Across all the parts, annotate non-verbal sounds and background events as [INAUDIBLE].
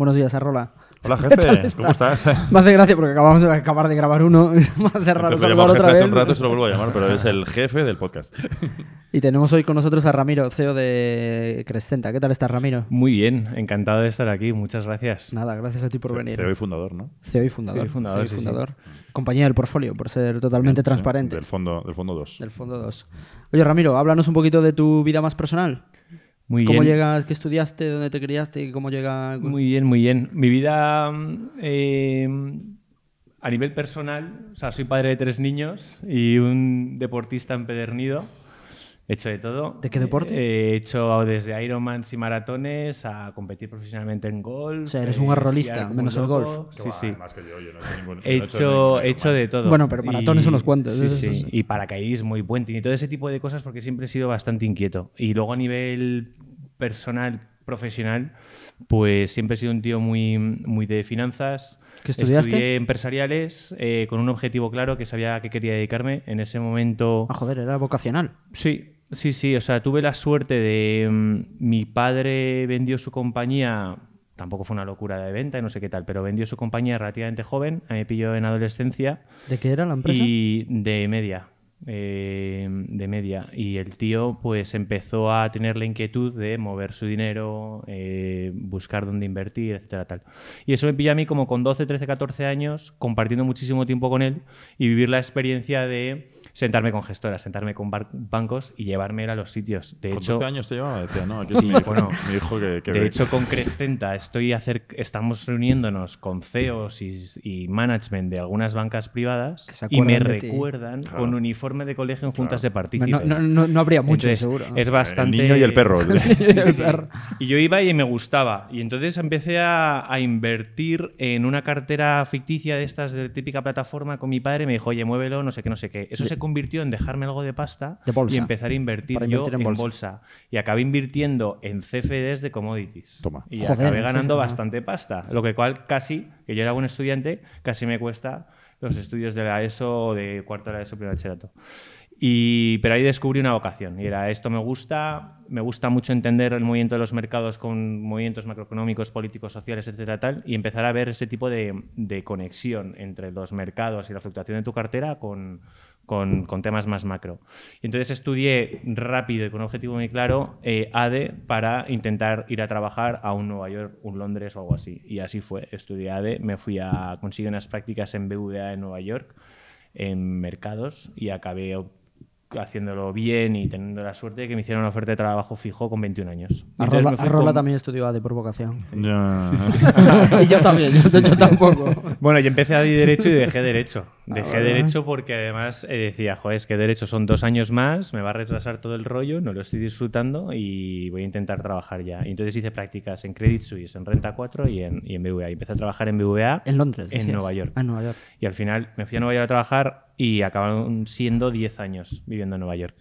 Buenos días, Arrola. Hola, jefe. [LAUGHS] ¿Cómo estás? Me hace gracia porque acabamos de acabar de grabar uno. más [LAUGHS] me hace raro otra vez. Hace un rato se lo vuelvo a llamar, pero es el jefe del podcast. [LAUGHS] Y tenemos hoy con nosotros a Ramiro, CEO de Crescenta. ¿Qué tal estás, Ramiro? Muy bien, encantado de estar aquí. Muchas gracias. Nada, gracias a ti por e venir. CEO y fundador, ¿no? CEO y fundador. E fundador. Compañía del portfolio, por ser totalmente transparente. Del fondo, del fondo 2. Del fondo 2. Oye, Ramiro, háblanos un poquito de tu vida más personal. ¿Cómo llegas? ¿Qué estudiaste? ¿Dónde te criaste? ¿Cómo llega. Muy bien, muy bien. Mi vida em, a nivel personal, o sea, soy padre de tres niños y un deportista empedernido. He hecho de todo. ¿De qué deporte? He hecho desde Ironman y maratones a competir profesionalmente en golf. O sea, eres un eh, arrolista, menos el golf. Sí, sí. he hecho hecho, de todo. Bueno, pero maratones son unos cuantos. Sí, ¿eh? sí. Y paracaidismo y puenting y todo ese tipo de cosas porque siempre he sido bastante inquieto. Y luego a nivel personal, profesional, pues siempre he sido un tío muy, muy de finanzas. ¿Qué estudiaste? Estudié empresariales eh, con un objetivo claro que sabía que quería dedicarme. En ese momento. Ah, joder, era vocacional. Sí, Sí, sí, o sea, tuve la suerte de. Mm, mi padre vendió su compañía, tampoco fue una locura de venta y no sé qué tal, pero vendió su compañía relativamente joven, a mí me pilló en adolescencia. ¿De qué era la empresa? Y de media. Eh, de media. Y el tío pues empezó a tener la inquietud de mover su dinero, eh, buscar dónde invertir, etcétera, tal. Y eso me pilló a mí como con 12, 13, 14 años, compartiendo muchísimo tiempo con él y vivir la experiencia de sentarme con gestoras, sentarme con bancos y llevarme a los sitios. De hecho, años te llevaba? Decía, no, mi, hijo que, De hecho, con Crescenta estoy hacer, estamos reuniéndonos con CEOs y, management de algunas bancas privadas y me recuerdan con uniforme de colegio en juntas de partidos. No, no, no, habría mucho, seguro. Es bastante... [LAUGHS] El niño y el perro. Y yo iba y me gustaba. Y entonces empecé a, a, invertir en una cartera ficticia de estas de típica plataforma con mi padre. Me dijo, oye, muévelo, no sé qué, no sé qué. Eso se convirtió en dejarme algo de pasta y empezar a invertir, yo en bolsa. Y acabé invirtiendo en CFDs de commodities. Y acabé ganando bastante pasta. Lo que cual casi, que yo era un estudiante, casi me cuesta los estudios de la ESO de cuarto de la ESO primer bachillerato. Y, pero ahí descubrí una vocación y era esto me gusta, me gusta mucho entender el movimiento de los mercados con movimientos macroeconómicos, políticos, sociales, etcétera, tal, y empezar a ver ese tipo de conexión entre los mercados y la fluctuación de tu cartera con, con, temas más macro. Y entonces estudié rápido y con un objetivo muy claro eh, ADE para intentar ir a trabajar a un Nueva York, un Londres o algo así. Y así fue. Estudié ADE, me fui a conseguir unas prácticas en BVA en Nueva York en mercados y acabé haciéndolo bien y teniendo la suerte de que me hicieron una oferta de trabajo fijo con 21 años. Arrola, también estudió AD e por vocación. [LAUGHS] y yo también, yo, tampoco. Bueno, yo empecé a a e Derecho y dejé Derecho. Ah, dejé Derecho porque además eh, decía, joder, es que Derecho son dos años más, me va a retrasar todo el rollo, no lo estoy disfrutando y voy a intentar trabajar ya. Y entonces hice prácticas en Credit Suisse, en Renta 4 y en, BVA. Y empecé a trabajar en BVA. En Londres. En Nueva York. Ah, en Nueva York. Y al final me fui a Nueva York a trabajar y acabaron siendo 10 años viviendo en Nueva York.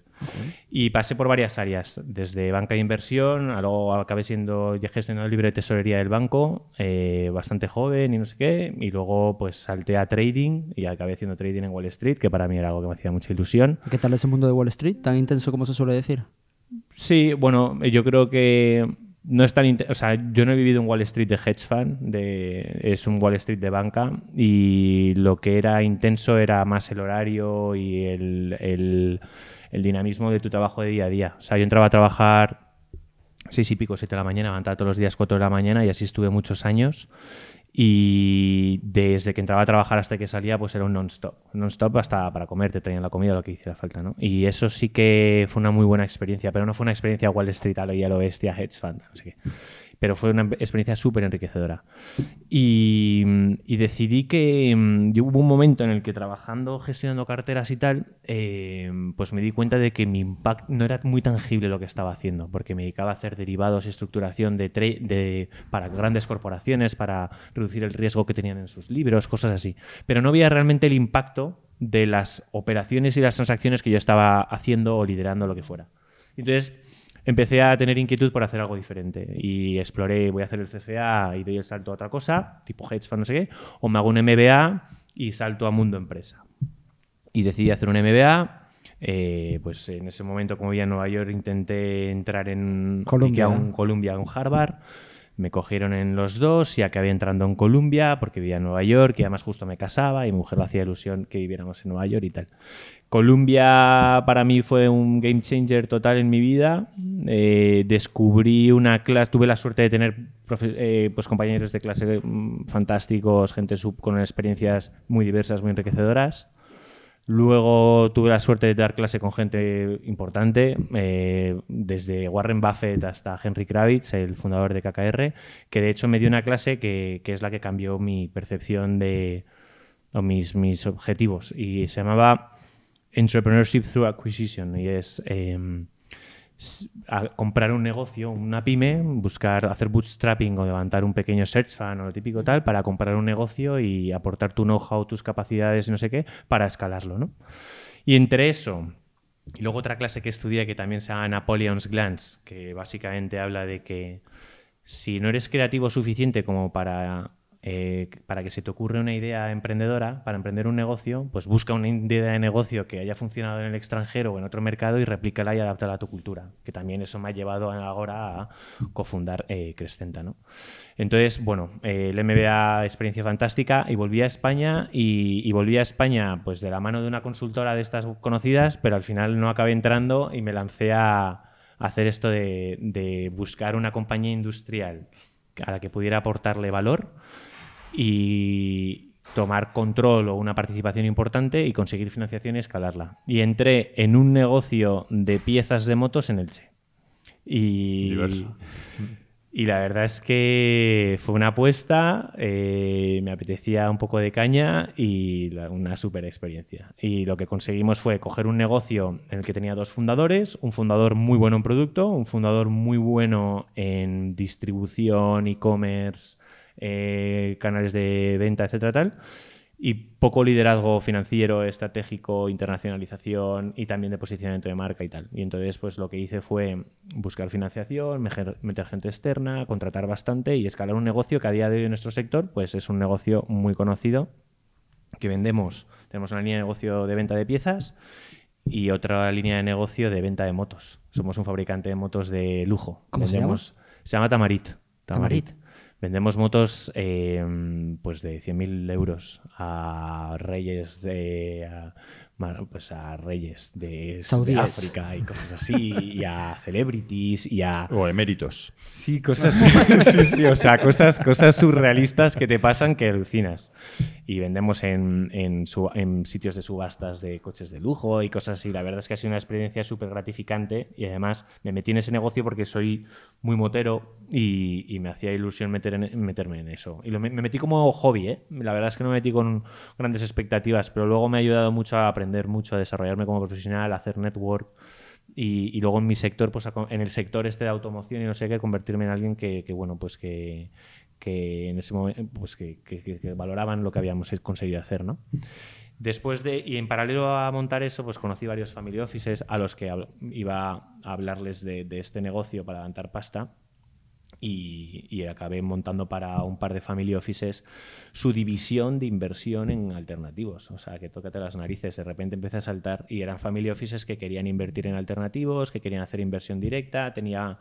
Y pasé por varias áreas, desde banca de inversión, luego acabé siendo ya gestionador libre de tesorería del banco, eh, bastante joven y no sé qué, y luego pues salté a trading y acabé haciendo trading en Wall Street, que para mí era algo que me hacía mucha ilusión. ¿Qué tal ese mundo de Wall Street? ¿Tan intenso como se suele decir? Sí, bueno, yo creo que no es tan o yo no he vivido un Wall Street de hedge fund, es un Wall Street de banca y lo que era intenso era más el horario y el, dinamismo de tu trabajo de día a día. O sea, yo entraba a trabajar seis y pico, siete de la mañana, levantaba todos los días cuatro de la mañana y así estuve muchos años y desde que entraba a trabajar hasta que salía, pues era un non-stop. Non-stop hasta para comer, te traían la comida, lo que hiciera falta, ¿no? Y eso sí que fue una muy buena experiencia, pero no fue una experiencia Wall Street a lo y a lo bestia, hedge fund, pero fue una experiencia súper enriquecedora. Y, decidí que mm, hubo un momento en el que trabajando, gestionando carteras y tal, eh, pues me di cuenta de que mi impacto no era muy tangible lo que estaba haciendo, porque me dedicaba a hacer derivados y estructuración de, de para grandes corporaciones, para reducir el riesgo que tenían en sus libros, cosas así. Pero no había realmente el impacto de las operaciones y las transacciones que yo estaba haciendo o liderando lo que fuera. Entonces, empecé a tener inquietud por hacer algo diferente y exploré, voy a hacer el CFA y doy el salto a otra cosa, tipo hedge fund, no sé qué, o me hago un MBA y salto a mundo empresa. Y decidí hacer un MBA. Eh, pues en ese momento, como vivía en Nueva York, intenté entrar en Columbia, en un Columbia, Harvard me cogieron en los dos y acabé entrando en Columbia porque vivía en Nueva York y además justo me casaba y mi mujer le hacía ilusión que viviéramos en Nueva York y tal. Columbia para mí fue un game changer total en mi vida. Eh, descubrí una clase, tuve la suerte de tener eh, pues compañeros de clase mm, fantásticos, gente sub con experiencias muy diversas, muy enriquecedoras. Luego tuve la suerte de dar clase con gente importante, eh, desde Warren Buffett hasta Henry Kravitz, el fundador de KKR, que de hecho me dio una clase que, es la que cambió mi percepción de o mis, mis objetivos. Y se llamaba Entrepreneurship Through Acquisition y es em, comprar un negocio, una pyme, buscar hacer bootstrapping o levantar un pequeño search fund o lo típico tal para comprar un negocio y aportar tu know-how, tus capacidades y no sé qué para escalarlo, ¿no? Y entre eso y luego otra clase que estudié que también se llama Napoleon's Glance, que básicamente habla de que si no eres creativo suficiente como para eh, para que se te ocurra una idea emprendedora, para emprender un negocio, pues busca una idea de negocio que haya funcionado en el extranjero o en otro mercado y replícala y adáptala a tu cultura, que también eso me ha llevado ahora a cofundar eh, Crescenta. ¿no? Entonces, bueno, eh, el MBA experiencia fantástica y volví a España y, volví a España pues de la mano de una consultora de estas conocidas, pero al final no acabé entrando y me lancé a hacer esto de buscar una compañía industrial a la que pudiera aportarle valor y tomar control o una participación importante y conseguir financiación y escalarla. Y entré en un negocio de piezas de motos en Elche. Y, y la verdad es que fue una apuesta, eh, me apetecía un poco de caña y una super experiencia. Y lo que conseguimos fue coger un negocio en el que tenía dos fundadores, un fundador muy bueno en producto, un fundador muy bueno en distribución, e-commerce, eh, canales de venta, etcétera, tal. Y poco liderazgo financiero, estratégico, internacionalización y también de posicionamiento de marca y tal. Y entonces, pues lo que hice fue buscar financiación, meter gente externa, contratar bastante y escalar un negocio que a día de hoy en nuestro sector, pues es un negocio muy conocido que vendemos. Tenemos una línea de negocio de venta de piezas y otra línea de negocio de venta de motos. Somos un fabricante de motos de lujo. ¿Cómo se llama? Se llama Tamarit. Tamarit. Vendemos motos em, pues de 100.000 euros a reyes, de, pues a reyes de, África y cosas así, y a celebrities y a... O eméritos. Sí, cosas, [LAUGHS] o sea, cosas, cosas surrealistas que te pasan que alucinas. Y vendemos en, en, su, en sitios de subastas de coches de lujo y cosas así. La verdad es que ha sido una experiencia súper gratificante y además me metí en ese negocio porque soy muy motero y, y me hacía ilusión meter meterme en eso. Y me metí como hobby, ¿eh? La verdad es que no me metí con grandes expectativas, pero luego me ha ayudado mucho a aprender mucho, a desarrollarme como profesional, hacer network. Y, luego en mi sector, pues en el sector este de automoción y no sé qué, convertirme en alguien que, bueno, pues que, que, en ese momento, pues que, valoraban lo que habíamos conseguido hacer, ¿no? Después de, y en paralelo a montar eso, pues conocí varios family offices a los que iba a hablarles de, de este negocio para levantar pasta y, acabé montando para un par de family offices su división de inversión en alternativos. O sea, que tócate las narices, de repente empecé a saltar y eran family offices que querían invertir en alternativos, que querían hacer inversión directa, tenía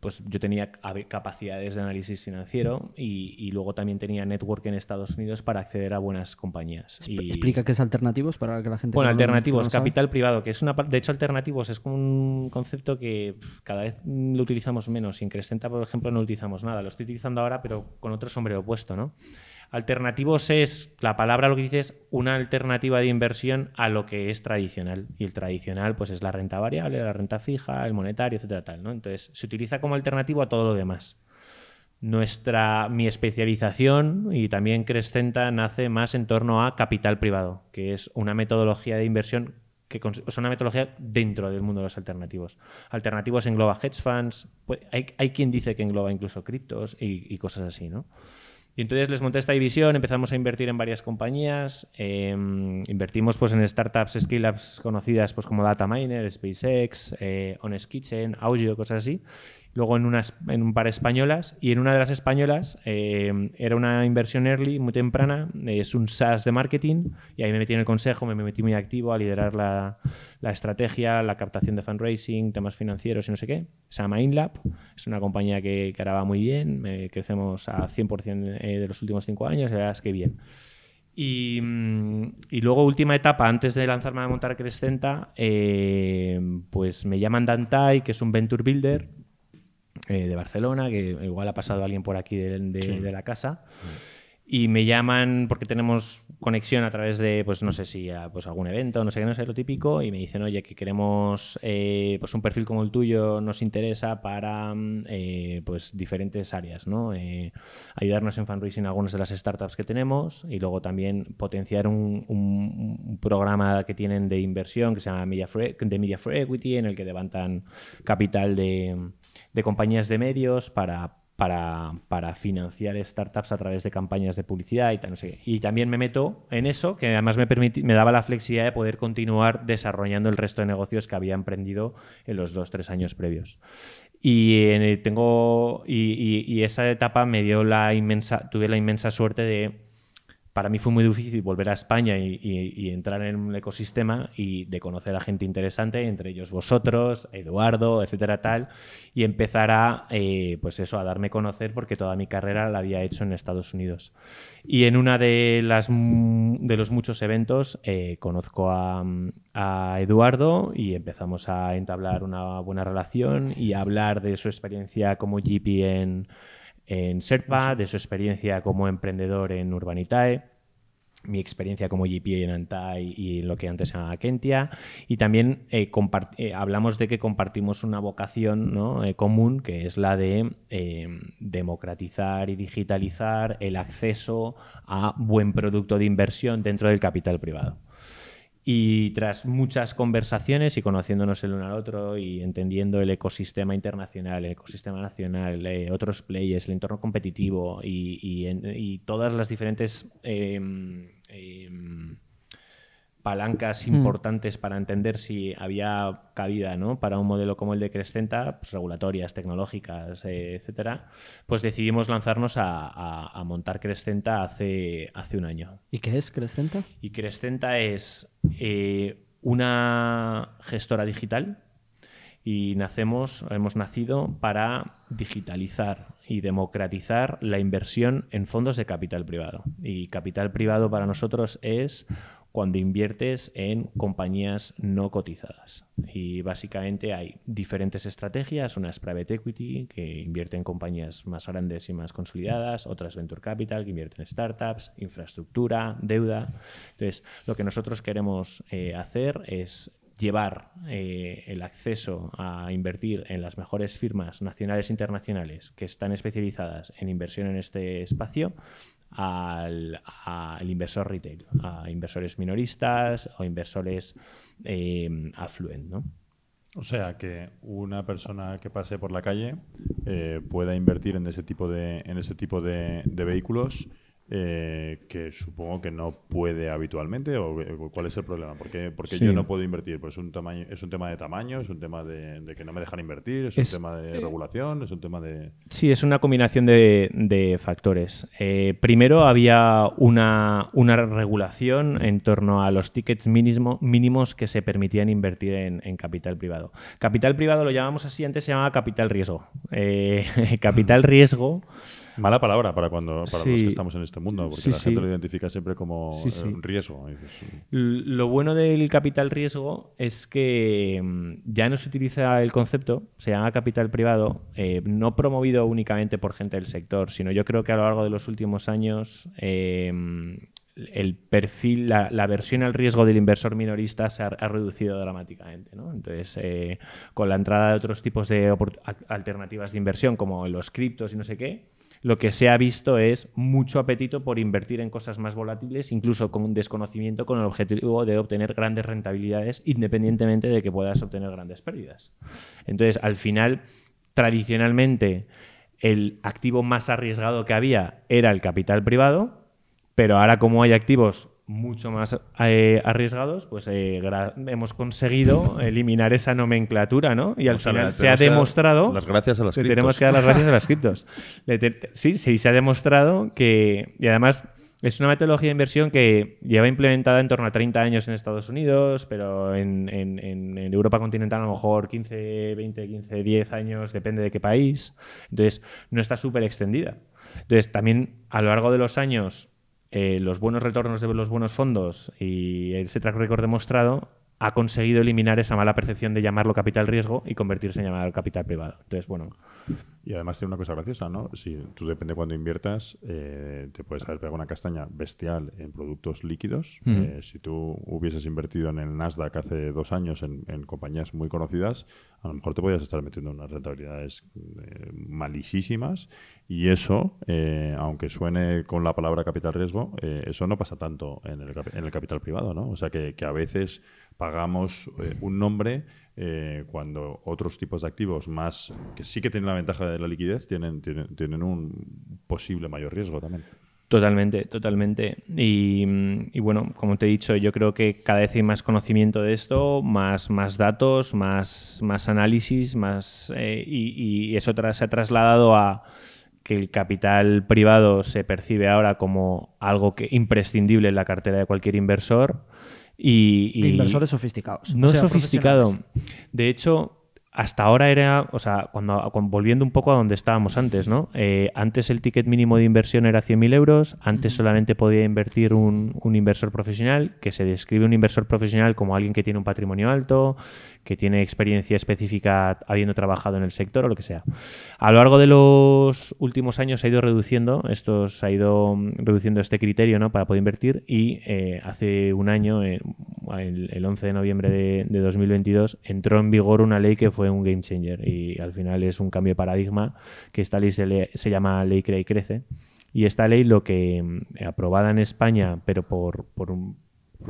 pues yo tenía capacidades de análisis financiero y, luego también tenía network en Estados Unidos para acceder a buenas compañías. Y... Explica qué es alternativos para que la gente. Bueno, alternativos, capital privado, que es una. De hecho, alternativos es como un concepto que cada vez lo utilizamos menos. en Crescenta, por ejemplo, no utilizamos nada. Lo estoy utilizando ahora, pero con otro sombrero opuesto, ¿no? Alternativos es, la palabra lo que dice es una alternativa de inversión a lo que es tradicional. Y el tradicional, pues es la renta variable, la renta fija, el monetario, etcétera, ¿no? Entonces, se utiliza como alternativo a todo lo demás. Nuestra, mi especialización y también Crescenta nace más en torno a capital privado, que es una metodología de inversión que es una metodología dentro del mundo de los alternativos. Alternativos engloba hedge funds, pues, hay, quien dice que engloba incluso criptos y, y cosas así, ¿no? Y entonces les monté esta división, empezamos a invertir en varias compañías, em, invertimos pues, en startups, skill ups conocidas pues, como Miner, SpaceX, eh, Kitchen, Audio, cosas así luego en, en un par españolas, y en una de las españolas eh, era una inversión early, muy temprana, es un SaaS de marketing, y ahí me metí en el consejo, me metí muy activo a liderar la, estrategia, la captación de fundraising, temas financieros y no sé qué. Se llama InLab, es una compañía que, que ahora va muy bien, eh, crecemos a 100% eh, de los últimos cinco años, la verdad es que bien. Y, mm, luego, última etapa, antes de lanzarme a montar Crescenta, pues me llaman Dantai, que es un venture builder, eh, de Barcelona, que igual ha pasado alguien por aquí de, la casa. Y me llaman porque tenemos conexión a través de, pues no sé si a, pues, algún evento, no sé qué, no sé lo típico, y me dicen, oye, que queremos eh, pues un perfil como el tuyo, nos interesa para mm, eh, pues diferentes áreas, ¿no? ayudarnos en fundraising algunas de las startups que tenemos y luego también potenciar un, programa que tienen de inversión que se llama de Media for Equity, en el que levantan capital de de compañías de medios para, para, financiar startups a través de campañas de publicidad y tal, no sé Y también me meto en eso, que además me, me daba la flexibilidad de poder continuar desarrollando el resto de negocios que había emprendido en los dos, tres años previos. Y eh, tengo y, esa etapa me dio la inmensa, tuve la inmensa suerte de para mí fue muy difícil volver a España y, entrar en un ecosistema y de conocer a gente interesante, entre ellos vosotros, Eduardo, etcétera, tal, y empezar a, eh, pues eso, a darme conocer porque toda mi carrera la había hecho en Estados Unidos. Y en una de, las, mm, de los muchos eventos eh, conozco a, a Eduardo y empezamos a entablar una buena relación y a hablar de su experiencia como GP en en Serpa, de su experiencia como emprendedor en Urbanitae mi experiencia como GPA en Antai y lo que antes era Kentia. Y también eh, eh, hablamos de que compartimos una vocación eh, común, que es la de democratizar y digitalizar el acceso a buen producto de inversión dentro del capital privado. Y tras muchas conversaciones y conociéndonos el uno al otro y entendiendo el ecosistema internacional, el ecosistema nacional, eh, otros players, el entorno competitivo y, todas las diferentes em, em, palancas hmm. importantes para entender si había cabida ¿no? para un modelo como el de Crescenta, pues, regulatorias, tecnológicas, etc., eh, etcétera, pues decidimos lanzarnos a, montar Crescenta hace, un año. ¿Y qué es Crescenta? Y Crescenta es eh, una gestora digital y nacemos, hemos nacido para digitalizar y democratizar la inversión en fondos de capital privado. Y capital privado para nosotros es cuando inviertes en compañías no cotizadas. Y básicamente hay diferentes estrategias, una es private equity, que invierte en compañías más grandes y más consolidadas, otras venture capital, que invierte en startups, infraestructura, deuda. Entonces, lo que nosotros queremos eh, hacer es llevar eh, el acceso a invertir en las mejores firmas nacionales e internacionales que están especializadas en inversión en este espacio al, inversor retail, a inversores minoristas o inversores eh, ¿no? O sea, que una persona que pase por la calle eh, pueda invertir en ese tipo de, en ese tipo de vehículos eh, que supongo que no puede habitualmente? ¿O eh, cuál es el problema? porque porque yo no puedo invertir? Pues un tamaño, ¿Es un tema de tamaño? ¿Es un tema de, que no me dejan invertir? ¿Es, un tema de eh, regulación? ¿Es un tema de...? Sí, es una combinación de, factores. Eh, primero había una, regulación en torno a los tickets mínimo, mínimos que se permitían invertir en, capital privado. Capital privado lo llamamos así, antes se llamaba capital riesgo. [LAUGHS] capital riesgo Mala palabra para cuando para los que estamos en este mundo, porque la gente lo identifica siempre como un eh, riesgo. Mm". Lo bueno del capital riesgo es que mm, ya no se utiliza el concepto, se llama capital privado, eh, no promovido únicamente por gente del sector, sino yo creo que a lo largo de los últimos años eh, el perfil, la, versión al riesgo del inversor minorista se ha, reducido dramáticamente. Entonces, con la entrada de otros tipos de alternativas de inversión, como los criptos y no sé qué, lo que se ha visto es mucho apetito por invertir en cosas más volátiles, incluso con un desconocimiento con el objetivo de obtener grandes rentabilidades, independientemente de que puedas obtener grandes pérdidas. Entonces, al final, tradicionalmente, el activo más arriesgado que había era el capital privado, pero ahora como hay activos mucho más eh, arriesgados, pues eh, hemos conseguido eliminar esa nomenclatura, ¿no? Y al final se ha demostrado... Las gracias a las criptos. Tenemos que dar las gracias a las [LAUGHS] criptos. sí, sí, se ha demostrado que... Y además es una metodología de inversión que lleva implementada en torno a 30 años en Estados Unidos, pero en, en Europa continental a lo mejor 15, 20, 15, 10 años, depende de qué país. Entonces, no está súper extendida. Entonces, también a lo largo de los años eh, los buenos retornos de los buenos fondos y ese track record demostrado ha conseguido eliminar esa mala percepción de llamarlo capital riesgo y convertirse en llamarlo capital privado. Entonces, bueno. Y además tiene una cosa graciosa, ¿no? Si tú depende de cuando inviertas, eh, te puedes haber pegado una castaña bestial en productos líquidos. Mm. Eh, si tú hubieses invertido en el Nasdaq hace dos años en, compañías muy conocidas, a lo mejor te podías estar metiendo unas rentabilidades eh, malísimas. Y eso, aunque suene con la palabra capital riesgo, eso no pasa tanto en el, capital privado, ¿no? O sea que a veces pagamos eh, un nombre eh, cuando otros tipos de activos más que sí que tienen la ventaja de la liquidez tienen, tienen, un posible mayor riesgo también. Totalmente, totalmente. Y, bueno, como te he dicho, yo creo que cada vez hay más conocimiento de esto, más, más datos, más, más análisis, más eh, y, eso se ha trasladado a que el capital privado se percibe ahora como algo que imprescindible en la cartera de cualquier inversor y, inversores sofisticados. No sofisticado. De hecho, hasta ahora era, o sea, cuando, volviendo un poco a donde estábamos antes, ¿no? Eh, antes el ticket mínimo de inversión era 100.000 euros, antes solamente podía invertir un, un, inversor profesional, que se describe un inversor profesional como alguien que tiene un patrimonio alto, que tiene experiencia específica habiendo trabajado en el sector o lo que sea. A lo largo de los últimos años se ha ido reduciendo, esto ha ido mm, reduciendo este criterio ¿no? para poder invertir y eh, hace un año, eh, el, 11 de noviembre de, 2022, entró en vigor una ley que fue un game changer y al final es un cambio de paradigma que esta ley se, llama Ley Crea y Crece. Y esta ley, lo que mm, aprobada en España, pero por, por, un,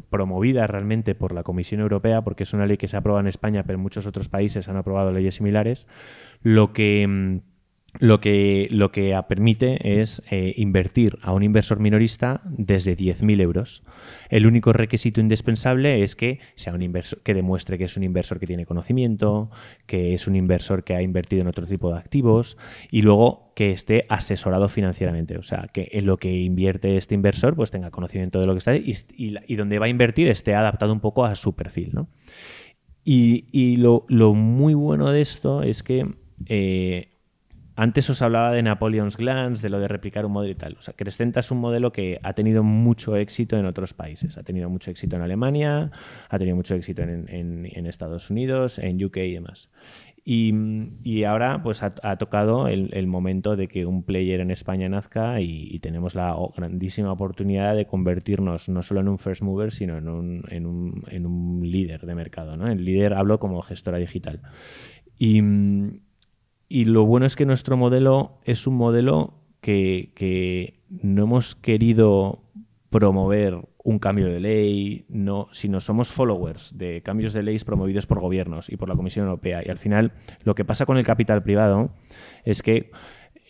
promovida realmente por la Comisión Europea, porque es una ley que se aprueba en España, pero muchos otros países han aprobado leyes similares, lo que mm, lo que, lo que permite es eh, invertir a un inversor minorista desde 10.000 euros. El único requisito indispensable es que sea un inversor que demuestre que es un inversor que tiene conocimiento, que es un inversor que ha invertido en otro tipo de activos y luego que esté asesorado financieramente. O sea, que en lo que invierte este inversor pues tenga conocimiento de lo que está y, y, donde va a invertir esté adaptado un poco a su perfil. Y, lo, muy bueno de esto es que eh, antes os hablaba de Napoleon's Glance, de lo de replicar un modelo y tal. O sea, Crescenta es un modelo que ha tenido mucho éxito en otros países. Ha tenido mucho éxito en Alemania, ha tenido mucho éxito en, Estados Unidos, en UK y demás. Y, ahora pues ha, tocado el, momento de que un player en España nazca y, tenemos la grandísima oportunidad de convertirnos no solo en un first mover, sino en un, en un líder de mercado. ¿no? El líder hablo como gestora digital. Y, y lo bueno es que nuestro modelo es un modelo que, no hemos querido promover un cambio de ley, no, sino somos followers de cambios de leyes promovidos por gobiernos y por la Comisión Europea. Y al final, lo que pasa con el capital privado es que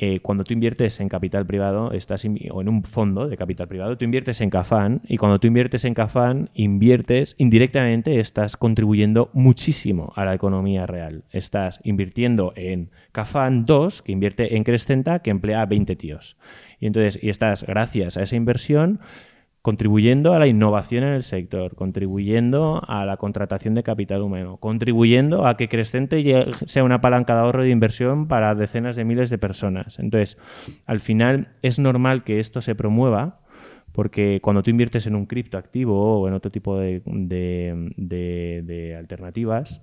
eh, cuando tú inviertes en capital privado, estás o en un fondo de capital privado, tú inviertes en Cafán y cuando tú inviertes en Cafán, inviertes indirectamente, estás contribuyendo muchísimo a la economía real. Estás invirtiendo en Cafán 2, que invierte en Crescenta, que emplea a 20 tíos. Y entonces, y estás, gracias a esa inversión, contribuyendo a la innovación en el sector, contribuyendo a la contratación de capital humano, contribuyendo a que Crescente sea una palanca de ahorro de inversión para decenas de miles de personas. Entonces, al final es normal que esto se promueva. Porque cuando tú inviertes en un criptoactivo o en otro tipo de, alternativas,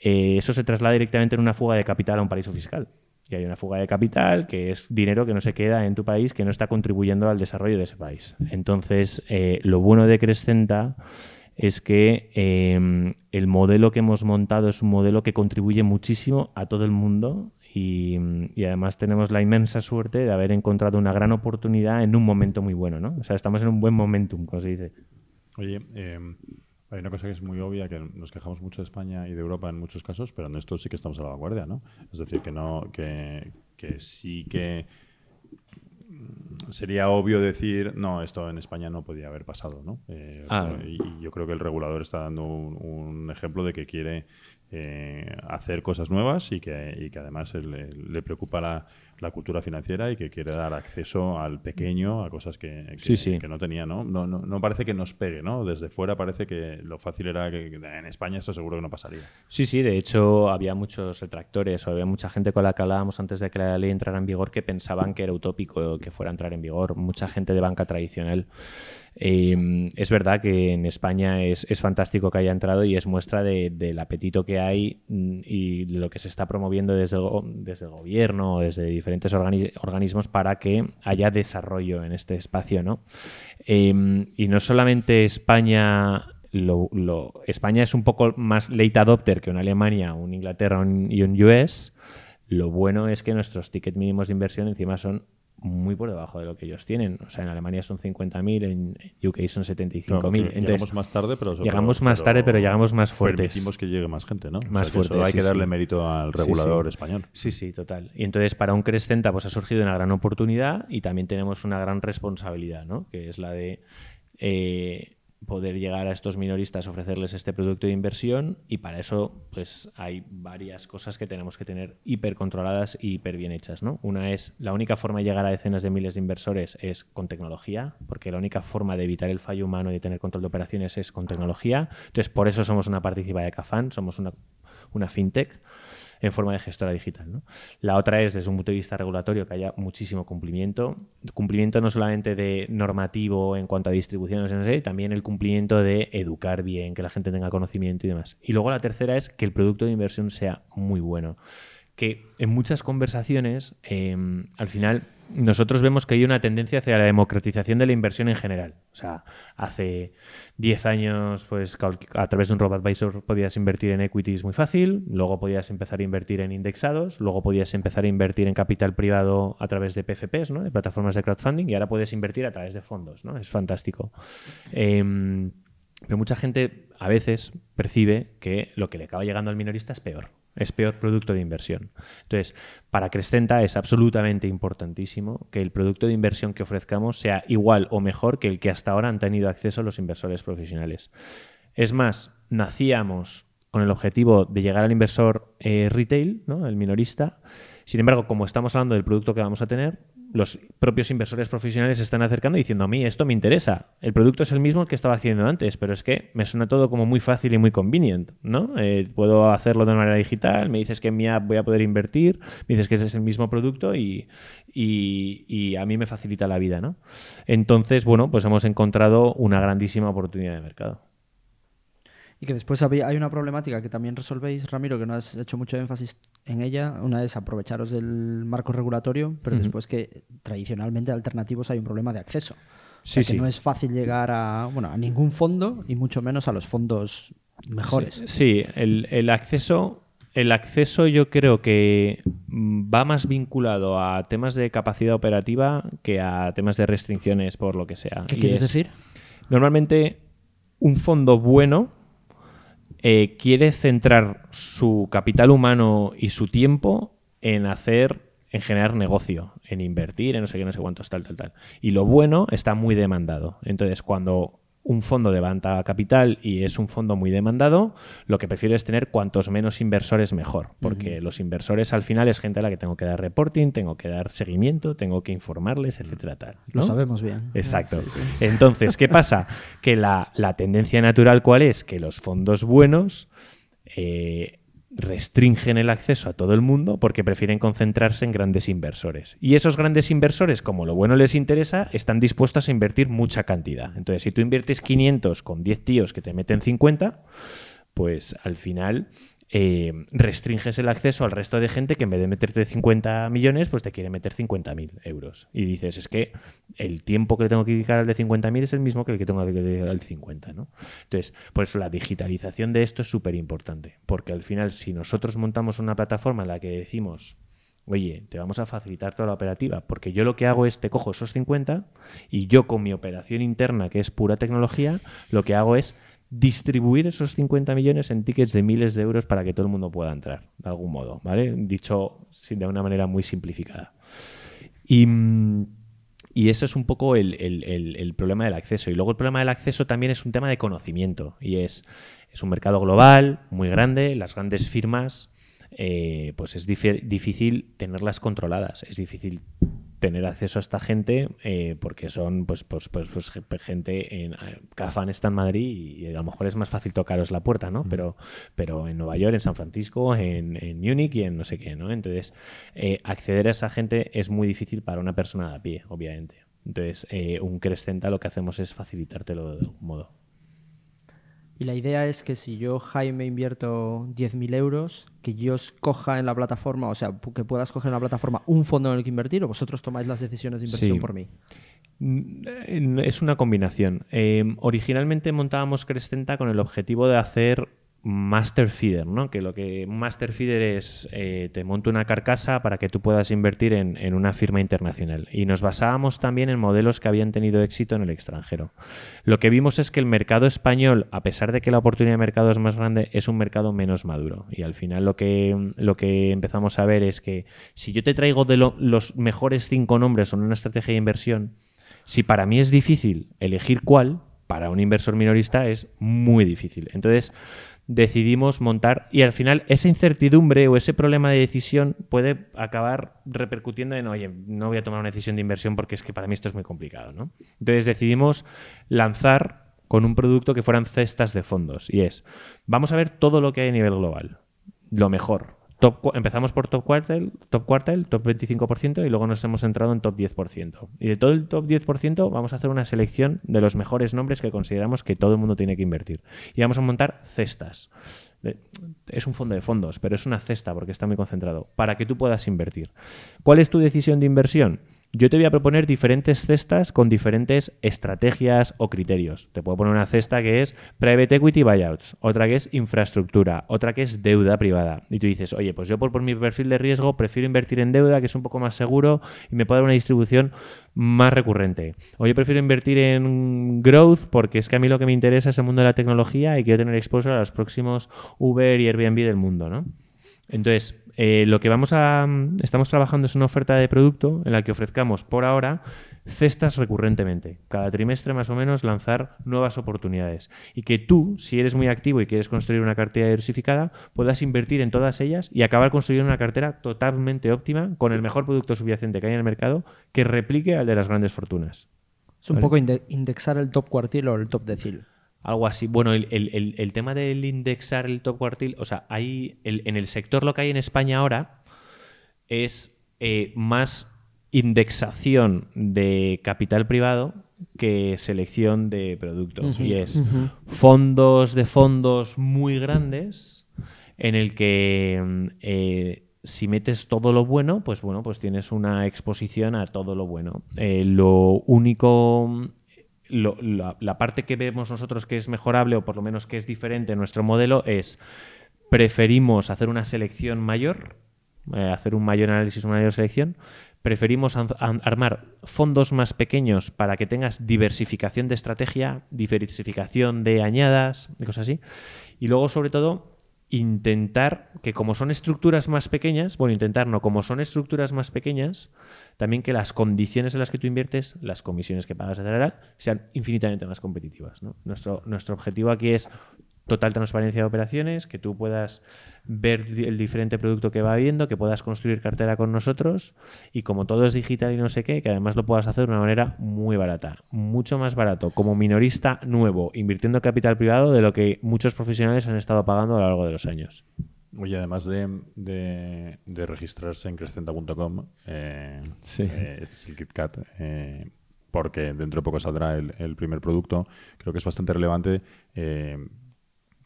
eh, eso se traslada directamente en una fuga de capital a un paraíso fiscal. Y hay una fuga de capital, que es dinero que no se queda en tu país, que no está contribuyendo al desarrollo de ese país. Entonces, eh, lo bueno de Crescenta es que em, el modelo que hemos montado es un modelo que contribuye muchísimo a todo el mundo y, además tenemos la inmensa suerte de haber encontrado una gran oportunidad en un momento muy bueno, ¿no? O sea, estamos en un buen momentum, como se dice. Oye, em, hay una cosa que es muy obvia, que nos quejamos mucho de España y de Europa en muchos casos, pero en esto sí que estamos a la vanguardia, ¿no? Es decir, que no, que, sí que mm, sería obvio decir, no, esto en España no podía haber pasado, ¿no? Eh, ah. y, yo creo que el regulador está dando un, ejemplo de que quiere eh, hacer cosas nuevas y que, además le, preocupa la, cultura financiera y que quiere dar acceso al pequeño a cosas que, que no tenía, ¿no? ¿no? No, parece que nos pegue, ¿no? Desde fuera parece que lo fácil era que en España esto seguro que no pasaría. Sí, sí, de hecho había muchos retractores o había mucha gente con la que hablábamos antes de que la ley entrara en vigor que pensaban que era utópico que fuera a entrar en vigor, mucha gente de banca tradicional. Em, es verdad que en España es, fantástico que haya entrado y es muestra del apetito que hay mm, y lo que se está promoviendo desde el, desde el gobierno o desde diferentes organismos para que haya desarrollo en este espacio. Em, y no solamente España España es un poco más late adopter que una Alemania, un Inglaterra y un US. Lo bueno es que nuestros tickets mínimos de inversión encima son muy por debajo de lo que ellos tienen. O sea, en Alemania son 50.000, en UK son 75.000. llegamos más tarde, pero... Llegamos más tarde, pero llegamos más fuertes. Permitimos que llegue más gente, ¿no? Más fuerte hay que darle mérito al regulador español. Sí, sí, total. Y entonces para un Crescenta pues ha surgido una gran oportunidad y también tenemos una gran responsabilidad, ¿no? Que es la de... Eh, poder llegar a estos minoristas, ofrecerles este producto de inversión y para eso pues hay varias cosas que tenemos que tener hiper controladas y hiper bien hechas. ¿no? Una es, la única forma de llegar a decenas de miles de inversores es con tecnología, porque la única forma de evitar el fallo humano y de tener control de operaciones es con tecnología. Entonces, por eso somos una participa de Cafán, somos una, una fintech en forma de gestora digital. La otra es, desde un punto de vista regulatorio, que haya muchísimo cumplimiento. Cumplimiento no solamente de normativo en cuanto a distribuciones, en también el cumplimiento de educar bien, que la gente tenga conocimiento y demás. Y luego la tercera es que el producto de inversión sea muy bueno. Que en muchas conversaciones, em, al final nosotros vemos que hay una tendencia hacia la democratización de la inversión en general. O sea, hace 10 años, pues a través de un advisor podías invertir en equities muy fácil, luego podías empezar a invertir en indexados, luego podías empezar a invertir en capital privado a través de PFPs, ¿no? de plataformas de crowdfunding, y ahora puedes invertir a través de fondos. ¿no? Es fantástico. Em, pero mucha gente a veces percibe que lo que le acaba llegando al minorista es peor es peor producto de inversión. Entonces, para Crescenta es absolutamente importantísimo que el producto de inversión que ofrezcamos sea igual o mejor que el que hasta ahora han tenido acceso los inversores profesionales. Es más, nacíamos con el objetivo de llegar al inversor eh, retail, ¿no? el minorista. Sin embargo, como estamos hablando del producto que vamos a tener, los propios inversores profesionales se están acercando diciendo a mí esto me interesa. El producto es el mismo que estaba haciendo antes, pero es que me suena todo como muy fácil y muy convenient, ¿no? Eh, puedo hacerlo de manera digital, me dices que en mi app voy a poder invertir, me dices que ese es el mismo producto y, y, a mí me facilita la vida, ¿no? Entonces, bueno, pues hemos encontrado una grandísima oportunidad de mercado. Y que después había, hay una problemática que también resolvéis, Ramiro, que no has hecho mucho énfasis en ella. Una es aprovecharos del marco regulatorio, pero después que tradicionalmente alternativos hay un problema de acceso. Sí, Que no es fácil llegar a, ningún fondo y mucho menos a los fondos mejores. Sí, el, acceso. El acceso yo creo que va más vinculado a temas de capacidad operativa que a temas de restricciones por lo que sea. ¿Qué quieres decir? Normalmente un fondo bueno eh, quiere centrar su capital humano y su tiempo en hacer, en generar negocio, en invertir, en no sé qué, no sé cuántos, tal, tal, tal. Y lo bueno está muy demandado. Entonces, cuando un fondo de banda capital y es un fondo muy demandado, lo que prefiero es tener cuantos menos inversores mejor, porque los inversores al final es gente a la que tengo que dar reporting, tengo que dar seguimiento, tengo que informarles, etcétera, tal. Lo sabemos bien. Exacto. Entonces, ¿qué pasa? que la, tendencia natural, ¿cuál es? Que los fondos buenos eh, restringen el acceso a todo el mundo porque prefieren concentrarse en grandes inversores. Y esos grandes inversores, como lo bueno les interesa, están dispuestos a invertir mucha cantidad. Entonces, si tú inviertes 500 con 10 tíos que te meten 50, pues al final eh, restringes el acceso al resto de gente que en vez de meterte 50 millones, pues te quiere meter 50.000 euros. Y dices, es que el tiempo que le tengo que dedicar al de 50.000 es el mismo que el que tengo que dedicar al de 50, ¿no? Entonces, por eso la digitalización de esto es súper importante, porque al final si nosotros montamos una plataforma en la que decimos, oye, te vamos a facilitar toda la operativa, porque yo lo que hago es te cojo esos 50 y yo con mi operación interna, que es pura tecnología, lo que hago es distribuir esos 50 millones en tickets de miles de euros para que todo el mundo pueda entrar, de algún modo, ¿vale? Dicho de una manera muy simplificada. Y, y eso es un poco el, problema del acceso. Y luego el problema del acceso también es un tema de conocimiento. Y es, es un mercado global, muy grande, las grandes firmas, eh, pues es difícil tenerlas controladas, es difícil tener acceso a esta gente eh, porque son pues pues pues, pues, pues gente en Cafán está en Madrid y a lo mejor es más fácil tocaros la puerta no pero pero en Nueva York en San Francisco en, en Múnich y en no sé qué no entonces eh, acceder a esa gente es muy difícil para una persona de a pie obviamente entonces eh, un Crescenta lo que hacemos es facilitártelo de algún modo y la idea es que si yo, Jaime, invierto 10.000 euros, que yo coja en la plataforma, o sea, que puedas escoger en la plataforma un fondo en el que invertir o vosotros tomáis las decisiones de inversión por mí. Mm, eh, es una combinación. Em, originalmente montábamos Crescenta con el objetivo de hacer master feeder, ¿no? Que lo que master feeder es eh, te monto una carcasa para que tú puedas invertir en, una firma internacional. Y nos basábamos también en modelos que habían tenido éxito en el extranjero. Lo que vimos es que el mercado español, a pesar de que la oportunidad de mercado es más grande, es un mercado menos maduro. Y al final lo que, lo que empezamos a ver es que si yo te traigo de los mejores cinco nombres en una estrategia de inversión, si para mí es difícil elegir cuál, para un inversor minorista es muy difícil. Entonces, decidimos montar y al final esa incertidumbre o ese problema de decisión puede acabar repercutiendo en, oye, no voy a tomar una decisión de inversión porque es que para mí esto es muy complicado, ¿no? Entonces decidimos lanzar con un producto que fueran cestas de fondos y es, vamos a ver todo lo que hay a nivel global, lo mejor, empezamos por top Quartel, top top 25% y luego nos hemos entrado en top 10%. Y de todo el top 10% vamos a hacer una selección de los mejores nombres que consideramos que todo el mundo tiene que invertir. Y vamos a montar cestas. Es un fondo de fondos, pero es una cesta porque está muy concentrado, para que tú puedas invertir. ¿Cuál es tu decisión de inversión? Yo te voy a proponer diferentes cestas con diferentes estrategias o criterios. Te puedo poner una cesta que es private equity buyouts, otra que es infraestructura, otra que es deuda privada. Y tú dices, oye, pues yo por, mi perfil de riesgo prefiero invertir en deuda, que es un poco más seguro y me puede dar una distribución más recurrente. O yo prefiero invertir en growth porque es que a mí lo que me interesa es el mundo de la tecnología y quiero tener exposure a los próximos Uber y Airbnb del mundo, ¿no? Entonces, eh, lo que vamos a. Mm, estamos trabajando es una oferta de producto en la que ofrezcamos por ahora cestas recurrentemente. Cada trimestre, más o menos, lanzar nuevas oportunidades. Y que tú, si eres muy activo y quieres construir una cartera diversificada, puedas invertir en todas ellas y acabar construyendo una cartera totalmente óptima con el mejor producto subyacente que hay en el mercado que replique al de las grandes fortunas. Es un poco indexar el top cuartil o el top decil. Algo así. Bueno, el, tema del indexar el top cuartil, o sea, en el sector lo que hay en España ahora es eh, más indexación de capital privado que selección de productos. Y es fondos de fondos muy grandes en el que eh, si metes todo lo bueno, pues bueno, pues tienes una exposición a todo lo bueno. Eh, lo único la, parte que vemos nosotros que es mejorable o por lo menos que es diferente en nuestro modelo es preferimos hacer una selección mayor, eh, hacer un mayor análisis, una mayor selección, preferimos armar fondos más pequeños para que tengas diversificación de estrategia, diversificación de añadas, cosas así, y luego sobre todo intentar que como son estructuras más pequeñas, bueno, intentar no, como son estructuras más pequeñas, también que las condiciones en las que tú inviertes, las comisiones que pagas, etcétera, sean infinitamente más competitivas. Nuestro, nuestro objetivo aquí es total transparencia de operaciones, que tú puedas ver el diferente producto que va viendo, que puedas construir cartera con nosotros y como todo es digital y no sé qué, que además lo puedas hacer de una manera muy barata, mucho más barato, como minorista nuevo, invirtiendo capital privado de lo que muchos profesionales han estado pagando a lo largo de los años. Oye, además de, registrarse en crescenta.com, eh, eh, este es el KitKat, eh, porque dentro de poco saldrá el, primer producto, creo que es bastante relevante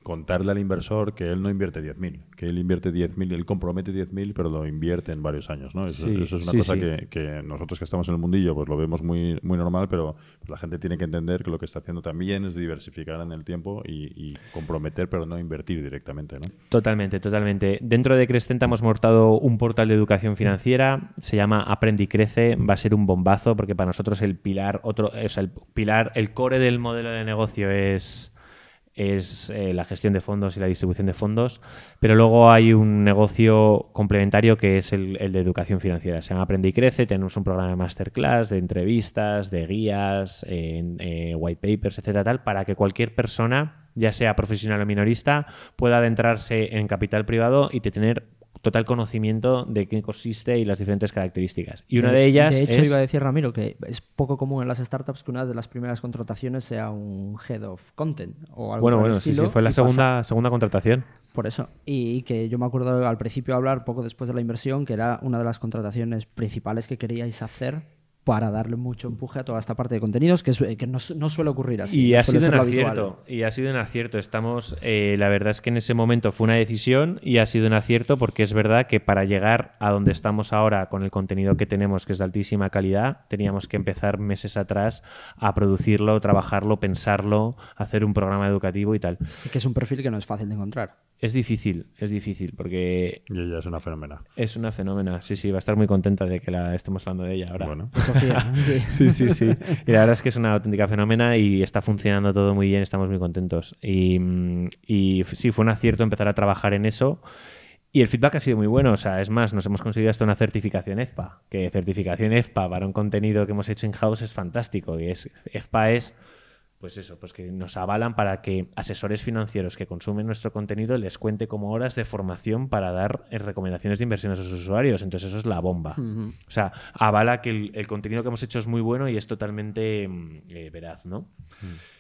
contarle al inversor que él no invierte 10.000, que él invierte 10.000, él compromete 10.000, pero lo invierte en varios años, ¿no? Eso, es una cosa Que, nosotros que estamos en el mundillo pues lo vemos muy, muy normal, pero la gente tiene que entender que lo que está haciendo también es diversificar en el tiempo y, comprometer, pero no invertir directamente, ¿no? Totalmente, totalmente. Dentro de Crescenta hemos mortado un portal de educación financiera, se llama Aprende y Crece, va a ser un bombazo porque para nosotros el pilar, otro, o el pilar, el core del modelo de negocio es es eh, la gestión de fondos y la distribución de fondos, pero luego hay un negocio complementario que es el, de educación financiera. Se llama Aprende y Crece, tenemos un programa de masterclass, de entrevistas, de guías, en eh, white papers, etcétera, tal, para que cualquier persona, ya sea profesional o minorista, pueda adentrarse en capital privado y tener total conocimiento de qué consiste y las diferentes características. Y una de, ellas. De hecho, iba a decir Ramiro que es poco común en las startups que una de las primeras contrataciones sea un head of content o algo Bueno, bueno, sí, sí, fue la segunda, segunda contratación. Por eso. Y que yo me acuerdo al principio hablar, poco después de la inversión, que era una de las contrataciones principales que queríais hacer para darle mucho empuje a toda esta parte de contenidos, que, eh, no, suele ocurrir así. Y ha, sido un acierto, y ha sido un acierto. Estamos, eh, la verdad es que en ese momento fue una decisión y ha sido un acierto porque es verdad que para llegar a donde estamos ahora con el contenido que tenemos, que es de altísima calidad, teníamos que empezar meses atrás a producirlo, trabajarlo, pensarlo, hacer un programa educativo y tal. Y que es un perfil que no es fácil de encontrar. Es difícil, es difícil, porque... ella es una fenómena. Es una fenómena, sí, sí, va a estar muy contenta de que la estemos hablando de ella ahora. Bueno. Pues [LAUGHS] sí. sí, sí, Y la verdad es que es una auténtica fenómena y está funcionando todo muy bien, estamos muy contentos. Y, y sí, fue un acierto empezar a trabajar en eso. Y el feedback ha sido muy bueno, o sea, es más, nos hemos conseguido hasta una certificación EFPA, que certificación EFPA para un contenido que hemos hecho in-house es fantástico, y es, EFPA es pues eso, pues que nos avalan para que asesores financieros que consumen nuestro contenido les cuente como horas de formación para dar eh, recomendaciones de inversiones a sus usuarios. Entonces eso es la bomba. O sea, avala que el, contenido que hemos hecho es muy bueno y es totalmente mm, eh, veraz, ¿no?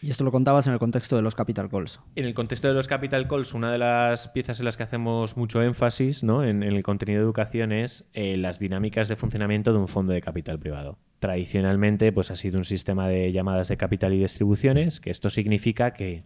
Y esto lo contabas en el contexto de los capital calls. En el contexto de los capital calls, una de las piezas en las que hacemos mucho énfasis ¿no? en, el contenido de educación es eh, las dinámicas de funcionamiento de un fondo de capital privado tradicionalmente pues ha sido un sistema de llamadas de capital y distribuciones, que esto significa que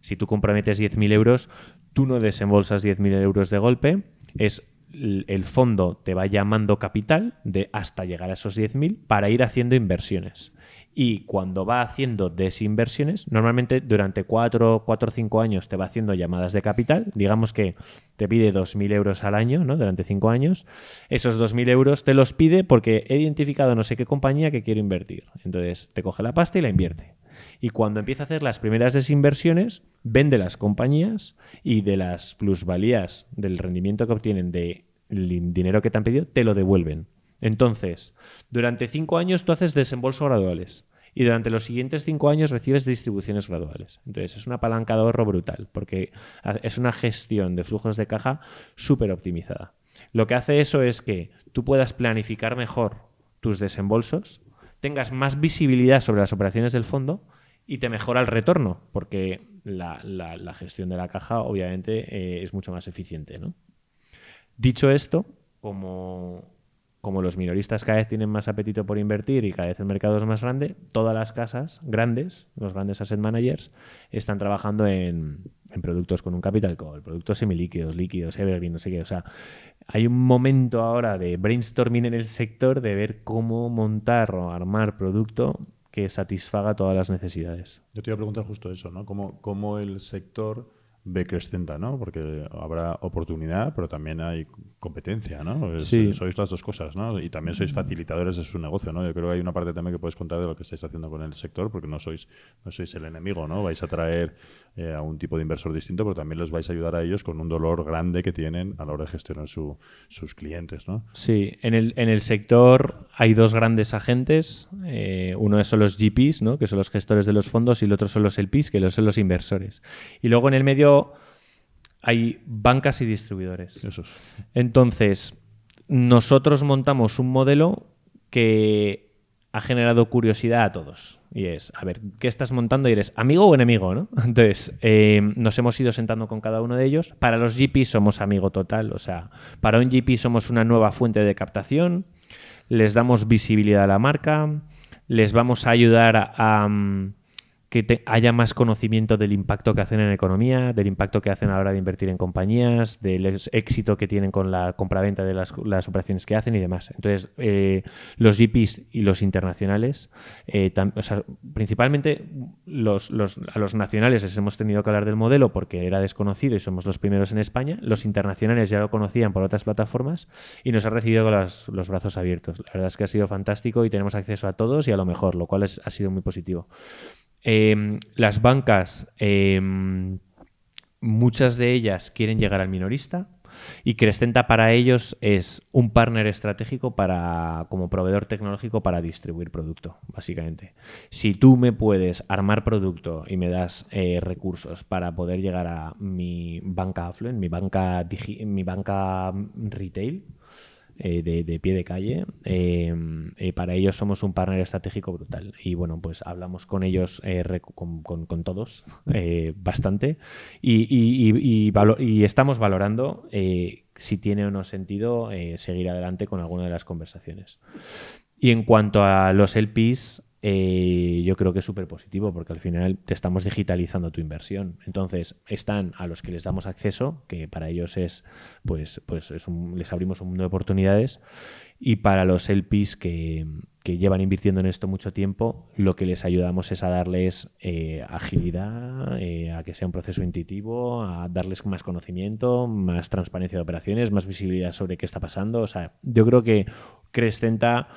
si tú comprometes 10.000 euros, tú no desembolsas 10.000 euros de golpe, es el fondo te va llamando capital de hasta llegar a esos 10.000 para ir haciendo inversiones y cuando va haciendo desinversiones, normalmente durante 4, o 5 años te va haciendo llamadas de capital, digamos que te pide 2.000 euros al año ¿no? durante 5 años, esos 2.000 euros te los pide porque he identificado no sé qué compañía que quiero invertir, entonces te coge la pasta y la invierte. Y cuando empieza a hacer las primeras desinversiones, vende las compañías y de las plusvalías del rendimiento que obtienen del de dinero que te han pedido, te lo devuelven. Entonces, durante cinco años tú haces desembolsos graduales y durante los siguientes cinco años recibes distribuciones graduales. Entonces es una palanca de ahorro brutal porque es una gestión de flujos de caja súper optimizada. Lo que hace eso es que tú puedas planificar mejor tus desembolsos, tengas más visibilidad sobre las operaciones del fondo y te mejora el retorno, porque la, gestión de la caja obviamente eh, es mucho más eficiente. Dicho esto, como, como los minoristas cada vez tienen más apetito por invertir y cada vez el mercado es más grande, todas las casas grandes, los grandes asset managers, están trabajando en, productos con un capital call, productos semilíquidos, líquidos, evergreen, no sé qué. O sea, hay un momento ahora de brainstorming en el sector de ver cómo montar o armar producto que satisfaga todas las necesidades. Yo te iba a preguntar justo eso, ¿no? ¿Cómo, el sector ve creciente, ¿no? Porque habrá oportunidad, pero también hay competencia, ¿no? Sois las dos cosas, ¿no? Y también sois facilitadores de su negocio, ¿no? Yo creo que hay una parte también que puedes contar de lo que estáis haciendo con el sector, porque no sois, no sois el enemigo, ¿no? Vais a traer eh, a un tipo de inversor distinto, pero también les vais a ayudar a ellos con un dolor grande que tienen a la hora de gestionar sus clientes, ¿no? Sí, en el, en el sector hay dos grandes agentes. Eh, uno son los GPs, ¿no? Que son los gestores de los fondos, y el otro son los LPs, que son los inversores. Y luego en el medio hay bancas y distribuidores. Entonces, nosotros montamos un modelo que ha generado curiosidad a todos. Y es, a ver, ¿qué estás montando? Y eres amigo o enemigo, ¿no? [LAUGHS] Entonces, eh, nos hemos ido sentando con cada uno de ellos. Para los GPs somos amigo total, o sea, para un GP somos una nueva fuente de captación, les damos visibilidad a la marca, les vamos a ayudar a mm, que haya más conocimiento del impacto que hacen en economía, del impacto que hacen a la hora de invertir en compañías, del éxito que tienen con la compraventa de las, operaciones que hacen y demás. Entonces, eh, los GPs y los internacionales, eh, o sea, principalmente los, a los nacionales les hemos tenido que hablar del modelo porque era desconocido y somos los primeros en España, los internacionales ya lo conocían por otras plataformas y nos ha recibido con los brazos abiertos. La verdad es que ha sido fantástico y tenemos acceso a todos y a lo mejor, lo cual ha sido muy positivo. Em, las bancas, em, muchas de ellas quieren llegar al minorista y Crescenta para ellos es un partner estratégico para, como proveedor tecnológico para distribuir producto, básicamente. Si tú me puedes armar producto y me das eh, recursos para poder llegar a mi banca affluent, mi banca, mi banca retail, eh, de, pie de calle, em, eh, para ellos somos un partner estratégico brutal. Y bueno, pues hablamos con ellos, eh, con, todos, [LAUGHS] bastante, y, y estamos valorando si tiene o no sentido seguir adelante con alguna de las conversaciones. Y en cuanto a los LPs, eh, yo creo que es súper positivo porque al final te estamos digitalizando tu inversión. Entonces, están a los que les damos acceso, que para ellos es, pues, pues les abrimos un mundo de oportunidades, y para los LPs que, que, llevan invirtiendo en esto mucho tiempo, lo que les ayudamos es a darles eh, agilidad, eh, a que sea un proceso intuitivo, a darles más conocimiento, más transparencia de operaciones, más visibilidad sobre qué está pasando. O sea, yo creo que Crescenta